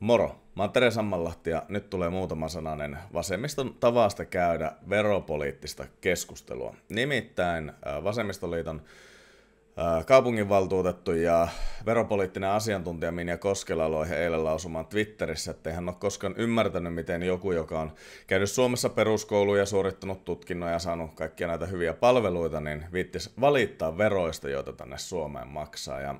Moro, mä oon Tere Sammanlahti ja nyt tulee muutama sananen vasemmiston tavasta käydä veropoliittista keskustelua. Nimittäin äh, vasemmistoliiton äh, kaupunginvaltuutettu ja veropoliittinen asiantuntija Minja Koskela loi eilen lausumaan Twitterissä, että hän ole koskaan ymmärtänyt, miten joku, joka on käynyt Suomessa peruskouluja, ja suorittanut tutkinnon ja saanut kaikkia näitä hyviä palveluita, niin viittis valittaa veroista, joita tänne Suomeen maksaa. Ja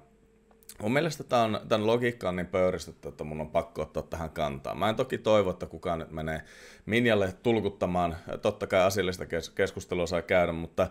Mun mielestä tämän, on, tämän logiikka on niin pöyristetty, että mun on pakko ottaa tähän kantaa. Mä en toki toivo, että kukaan nyt menee Minjalle tulkuttamaan. Totta kai asiallista keskustelua saa käydä, mutta,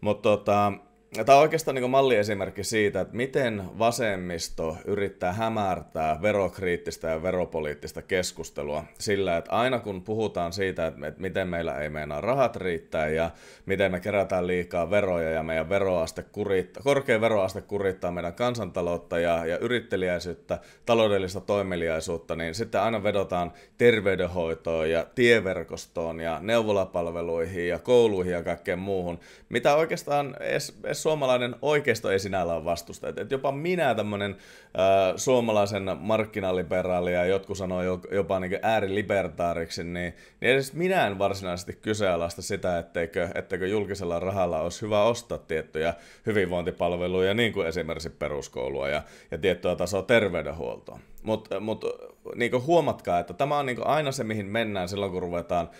mutta tota, Tämä on oikeastaan niin malliesimerkki siitä, että miten vasemmisto yrittää hämärtää verokriittistä ja veropoliittista keskustelua sillä, että aina kun puhutaan siitä, että miten meillä ei meinaa rahat riittää ja miten me kerätään liikaa veroja ja meidän veroaste kurittaa, korkea veroaste kurittaa meidän kansantaloutta ja, ja yritteliäisyyttä, taloudellista toimeliaisuutta, niin sitten aina vedotaan terveydenhoitoon ja tieverkostoon ja neuvolapalveluihin ja kouluihin ja kaikkeen muuhun, mitä oikeastaan edes, edes suomalainen oikeisto ei sinällä ole vastusta. Et, jopa minä tämmöinen äh, suomalaisen markkinaliberaali ja jotkut sanoo jopa niin äärilibertaariksi, niin, niin edes minä en varsinaisesti kyseenalaista sitä, etteikö, etteikö julkisella rahalla olisi hyvä ostaa tiettyjä hyvinvointipalveluja, niin kuin esimerkiksi peruskoulua ja, ja tiettyä tasoa terveydenhuoltoa. Mutta mut niin huomatkaa, että tämä on niin aina se, mihin mennään silloin, kun ruvetaan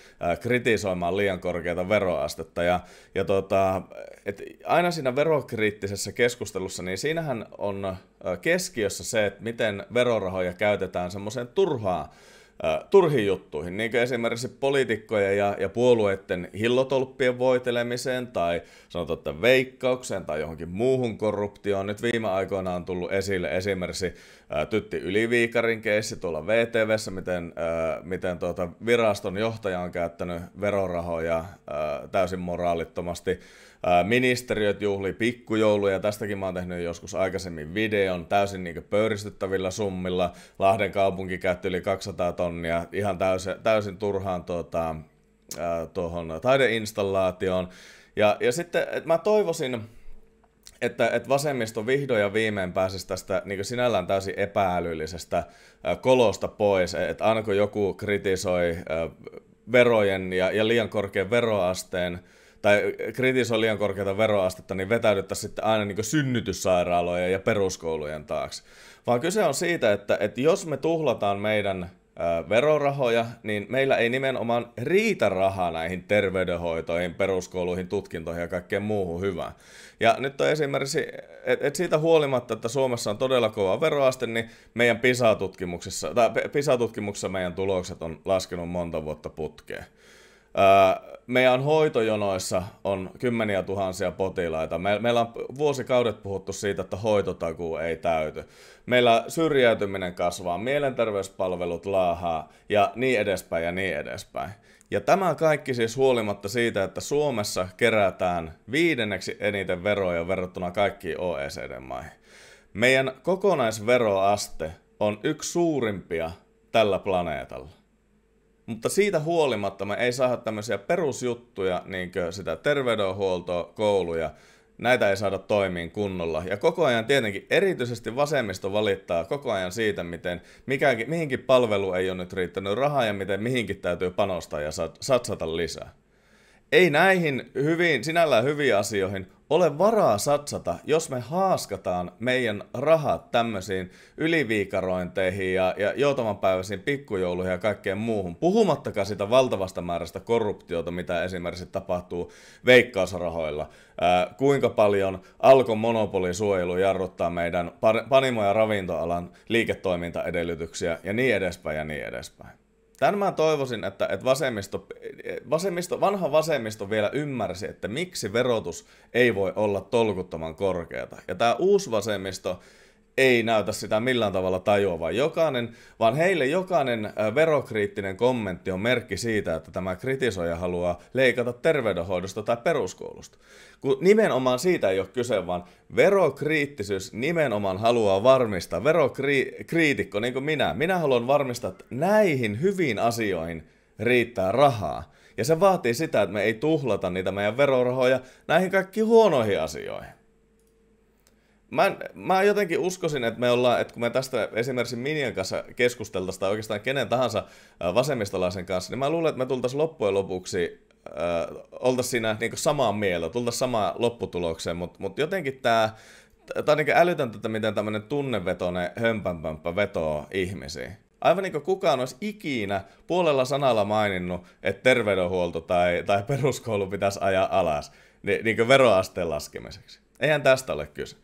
kritisoimaan liian korkeata veroastetta. Ja, ja tota, et aina siinä verokriittisessä keskustelussa, niin siinähän on keskiössä se, että miten verorahoja käytetään semmoiseen turhaan turhiin juttuihin, niin kuin esimerkiksi poliitikkojen ja, ja puolueiden hillotolppien voitelemiseen tai sanotaan, että veikkaukseen tai johonkin muuhun korruptioon. Nyt viime aikoina on tullut esille esimerkiksi ä, Tytti Yliviikarin keissi tuolla VTVssä, miten, ä, miten tuota, viraston johtaja on käyttänyt verorahoja ä, täysin moraalittomasti ministeriöt juhlii pikkujouluja, tästäkin mä oon tehnyt joskus aikaisemmin videon, täysin niin pöyristyttävillä summilla. Lahden kaupunki käytti yli 200 tonnia ihan täysin, täysin turhaan tuota, tuohon taideinstallaatioon. Ja, ja sitten että mä toivoisin, että, että vasemmisto vihdoin ja viimein pääsisi tästä niin sinällään täysin epäälyllisestä kolosta pois, että aina kun joku kritisoi verojen ja, ja liian korkean veroasteen tai kritisoi liian korkeata veroastetta, niin vetäydyttäisiin sitten aina niin synnytyssairaalojen ja peruskoulujen taakse. Vaan kyse on siitä, että, että jos me tuhlataan meidän verorahoja, niin meillä ei nimenomaan riitä rahaa näihin terveydenhoitoihin, peruskouluihin, tutkintoihin ja kaikkeen muuhun hyvään. Ja nyt on esimerkiksi, että et siitä huolimatta, että Suomessa on todella kova veroaste, niin meidän PISA-tutkimuksessa, tai PISA-tutkimuksessa meidän tulokset on laskenut monta vuotta putkeen meidän hoitojonoissa on kymmeniä tuhansia potilaita. meillä on vuosikaudet puhuttu siitä, että hoitotakuu ei täyty. Meillä syrjäytyminen kasvaa, mielenterveyspalvelut laahaa ja niin edespäin ja niin edespäin. Ja tämä kaikki siis huolimatta siitä, että Suomessa kerätään viidenneksi eniten veroja verrattuna kaikkiin OECD-maihin. Meidän kokonaisveroaste on yksi suurimpia tällä planeetalla. Mutta siitä huolimatta me ei saada tämmöisiä perusjuttuja, niin sitä terveydenhuoltoa, kouluja, näitä ei saada toimiin kunnolla. Ja koko ajan tietenkin, erityisesti vasemmisto valittaa koko ajan siitä, miten mikäänkin, mihinkin palvelu ei ole nyt riittänyt rahaa ja miten mihinkin täytyy panostaa ja satsata lisää ei näihin hyvin, sinällään hyviin asioihin ole varaa satsata, jos me haaskataan meidän rahat tämmöisiin yliviikarointeihin ja, ja joutavanpäiväisiin pikkujouluihin ja kaikkeen muuhun. Puhumattakaan sitä valtavasta määrästä korruptiota, mitä esimerkiksi tapahtuu veikkausrahoilla. Ää, kuinka paljon alkon monopolisuojelu jarruttaa meidän panimo- ja ravintoalan liiketoimintaedellytyksiä ja niin edespäin ja niin edespäin. Tämän mä toivoisin, että, että vasemmisto vasemmisto, vanha vasemmisto vielä ymmärsi, että miksi verotus ei voi olla tolkuttoman korkeata. Ja tämä uusi vasemmisto ei näytä sitä millään tavalla tajua, jokainen, vaan heille jokainen verokriittinen kommentti on merkki siitä, että tämä kritisoija haluaa leikata terveydenhoidosta tai peruskoulusta. Kun nimenomaan siitä ei ole kyse, vaan verokriittisyys nimenomaan haluaa varmistaa, verokriitikko niin kuin minä, minä haluan varmistaa, että näihin hyviin asioihin – riittää rahaa. Ja se vaatii sitä, että me ei tuhlata niitä meidän verorahoja näihin kaikkiin huonoihin asioihin. Mä, mä jotenkin uskoisin, että me ollaan, että kun me tästä esimerkiksi Minian kanssa keskusteltaisiin tai oikeastaan kenen tahansa vasemmistolaisen kanssa, niin mä luulen, että me tultaisiin loppujen lopuksi äh, oltaisiin siinä niin samaa mieltä, tultaisiin samaan lopputulokseen, mutta mut jotenkin tämä Tämä on niin älytöntä, että miten tämmöinen tunnevetoinen hömpänpömppä vetoo ihmisiin aivan niin kuin kukaan olisi ikinä puolella sanalla maininnut, että terveydenhuolto tai, tai peruskoulu pitäisi ajaa alas niin, niin kuin veroasteen laskemiseksi. Eihän tästä ole kyse.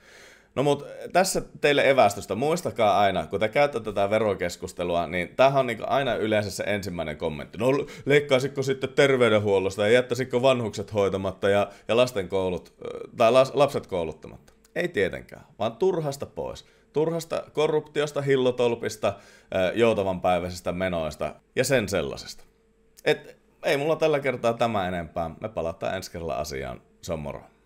No mutta tässä teille evästystä. Muistakaa aina, kun te käytätte tätä verokeskustelua, niin tämähän on niin aina yleensä se ensimmäinen kommentti. No leikkaisitko sitten terveydenhuollosta ja jättäisitkö vanhukset hoitamatta ja, ja lasten koulut, tai las, lapset kouluttamatta? Ei tietenkään, vaan turhasta pois turhasta korruptiosta, hillotolpista, joutavan päiväisistä menoista ja sen sellaisesta. Et ei mulla tällä kertaa tämä enempää. Me palataan ensi kerralla asiaan. Se on moro.